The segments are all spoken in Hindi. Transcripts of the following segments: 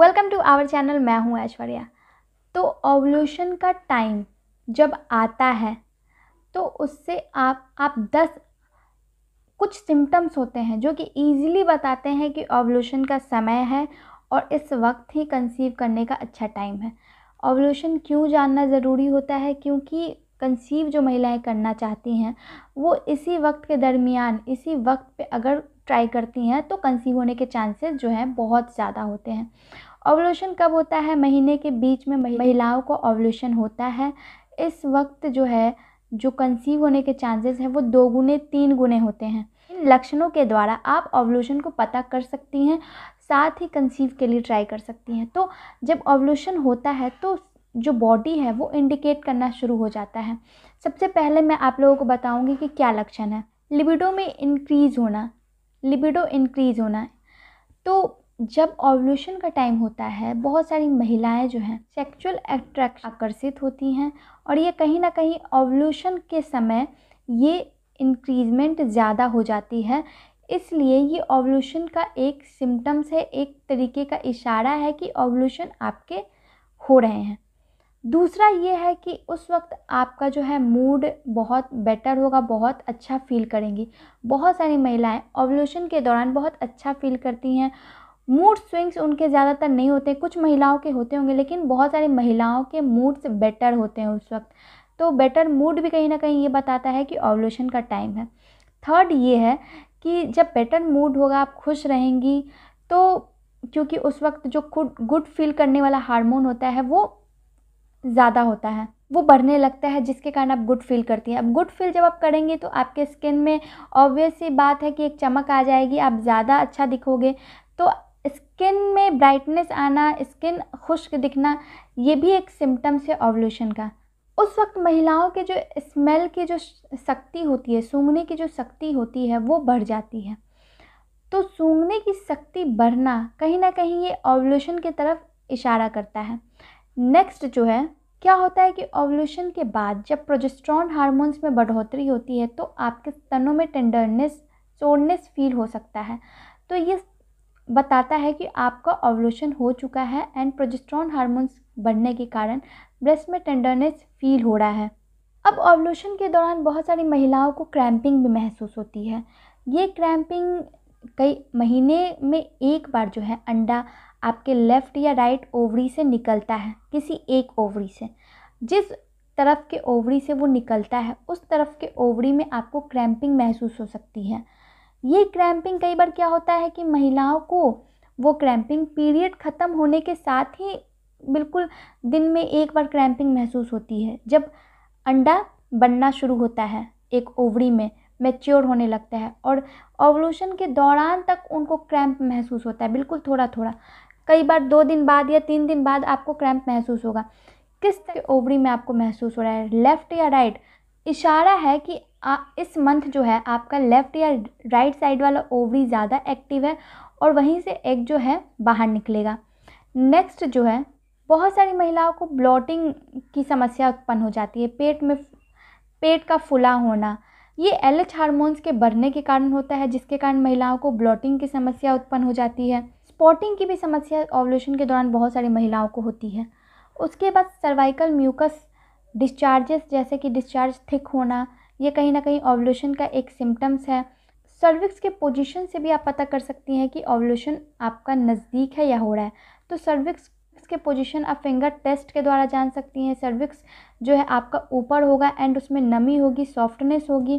वेलकम टू आवर चैनल मैं हूँ ऐश्वर्या तो ओवल्यूशन का टाइम जब आता है तो उससे आप आप दस कुछ सिम्टम्स होते हैं जो कि ईजिली बताते हैं कि ओवल्यूशन का समय है और इस वक्त ही कंसीव करने का अच्छा टाइम है ओवल्यूशन क्यों जानना ज़रूरी होता है क्योंकि कंसीव जो महिलाएं करना चाहती हैं वो इसी वक्त के दरमियान इसी वक्त पे अगर ट्राई करती हैं तो कंसीव होने के चांसेस जो हैं बहुत ज़्यादा होते हैं ओवलूशन कब होता है महीने के बीच में महिलाओं को ओवल्यूशन होता है इस वक्त जो है जो कंसीव होने के चांसेस हैं वो दो गुने तीन गुने होते हैं इन लक्षणों के द्वारा आप ओवलूशन को पता कर सकती हैं साथ ही कंसीव के लिए ट्राई कर सकती हैं तो जब ओवलूशन होता है तो जो बॉडी है वो इंडिकेट करना शुरू हो जाता है सबसे पहले मैं आप लोगों को बताऊंगी कि क्या लक्षण है लिबिडो में इंक्रीज़ होना लिबिडो इंक्रीज़ होना तो जब ऑवल्यूशन का टाइम होता है बहुत सारी महिलाएं जो हैं सेक्सुअल अट्रैक्ट आकर्षित होती हैं और ये कहीं ना कहीं ऑवल्यूशन के समय ये इंक्रीजमेंट ज़्यादा हो जाती है इसलिए ये ओवल्यूशन का एक सिम्टम्स है एक तरीके का इशारा है कि ओवल्यूशन आपके हो रहे हैं दूसरा ये है कि उस वक्त आपका जो है मूड बहुत बेटर होगा बहुत अच्छा फील करेंगी बहुत सारी महिलाएं ओवल्यूशन के दौरान बहुत अच्छा फील करती हैं मूड स्विंग्स उनके ज़्यादातर नहीं होते कुछ महिलाओं के होते होंगे लेकिन बहुत सारी महिलाओं के मूड्स बेटर होते हैं उस वक्त तो बेटर मूड भी कहीं ना कहीं ये बताता है कि ओवल्यूशन का टाइम है थर्ड ये है कि जब बेटर मूड होगा आप खुश रहेंगी तो क्योंकि उस वक्त जो खुद गुड फील करने वाला हार्मोन होता है वो ज़्यादा होता है वो बढ़ने लगता है जिसके कारण आप गुड फील करती हैं अब गुड फील जब आप करेंगे तो आपके स्किन में ऑब्वियस ही बात है कि एक चमक आ जाएगी आप ज़्यादा अच्छा दिखोगे तो स्किन में ब्राइटनेस आना स्किन खुश्क दिखना ये भी एक सिम्टम्स है ऑवल्यूशन का उस वक्त महिलाओं के जो स्मेल की जो शक्ति होती है सूंघने की जो शक्ति होती है वो बढ़ जाती है तो सूंघने की शक्ति बढ़ना कहीं ना कहीं ये ऑवल्यूशन की तरफ इशारा करता है नेक्स्ट जो है क्या होता है कि ओवल्यूशन के बाद जब प्रोजेस्ट्रॉन हार्मोन्स में बढ़ोतरी होती है तो आपके स्तनों में टेंडरनेस सोरनेस फील हो सकता है तो ये बताता है कि आपका ओवल्यूशन हो चुका है एंड प्रोजेस्ट्रॉन हार्मोन्स बढ़ने के कारण ब्रेस्ट में टेंडरनेस फील हो रहा है अब ओवल्यूशन के दौरान बहुत सारी महिलाओं को क्रैम्पिंग भी महसूस होती है ये क्रैम्पिंग कई महीने में एक बार जो है अंडा आपके लेफ़्ट या राइट ओवरी से निकलता है किसी एक ओवरी से जिस तरफ के ओवरी से वो निकलता है उस तरफ के ओवरी में आपको क्रैम्पिंग महसूस हो सकती है ये क्रैम्पिंग कई बार क्या होता है कि महिलाओं को वो क्रैम्पिंग पीरियड ख़त्म होने के साथ ही बिल्कुल दिन में एक बार क्रैम्पिंग महसूस होती है जब अंडा बनना शुरू होता है एक ओवरी में मेच्योर होने लगता है और ओवलूशन के दौरान तक उनको क्रैम्प महसूस होता है बिल्कुल थोड़ा थोड़ा कई बार दो दिन बाद या तीन दिन बाद आपको क्रैम्प महसूस होगा किस तरह ओवरी में आपको महसूस हो रहा है लेफ़्ट या राइट इशारा है कि आ, इस मंथ जो है आपका लेफ़्ट या राइट साइड वाला ओवरी ज़्यादा एक्टिव है और वहीं से एक जो है बाहर निकलेगा नेक्स्ट जो है बहुत सारी महिलाओं को ब्लॉटिंग की समस्या उत्पन्न हो जाती है पेट में पेट का फुला होना ये एल एच हारमोन्स के बढ़ने के कारण होता है जिसके कारण महिलाओं को ब्लॉटिंग की समस्या उत्पन्न हो जाती है स्पॉटिंग की भी समस्या ओवल्यूशन के दौरान बहुत सारी महिलाओं को होती है उसके बाद सर्वाइकल म्यूकस डिस्चार्जेस जैसे कि डिस्चार्ज थिक होना ये कहीं ना कहीं ओवल्यूशन का एक सिम्टम्स है सर्विक्स के पोजीशन से भी आप पता कर सकती हैं कि ओवल्यूशन आपका नज़दीक है या हो रहा है तो सर्विक्स के पोजीशन आप फिंगर टेस्ट के द्वारा जान सकती हैं सर्विक्स जो है आपका ऊपर होगा एंड उसमें नमी होगी सॉफ्टनेस होगी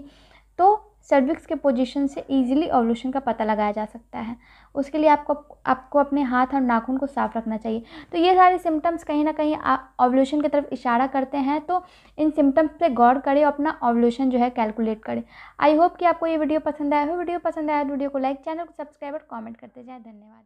तो सर्विक्स के पोजीशन से इजीली ओवलूशन का पता लगाया जा सकता है उसके लिए आपको आपको अपने हाथ और नाखून को साफ़ रखना चाहिए तो ये सारे सिम्टम्स कहीं ना कहीं ओवल्यूशन की तरफ इशारा करते हैं तो इन सिम्टम्स पे गौर करें और अपना ओवलूशन जो है कैलकुलेट करें आई होप कि आपको ये वीडियो पसंद आया हो वीडियो पसंद आया तो वीडियो को लाइक चैनल को सब्सक्राइब और कॉमेंट करते जाएँ धन्यवाद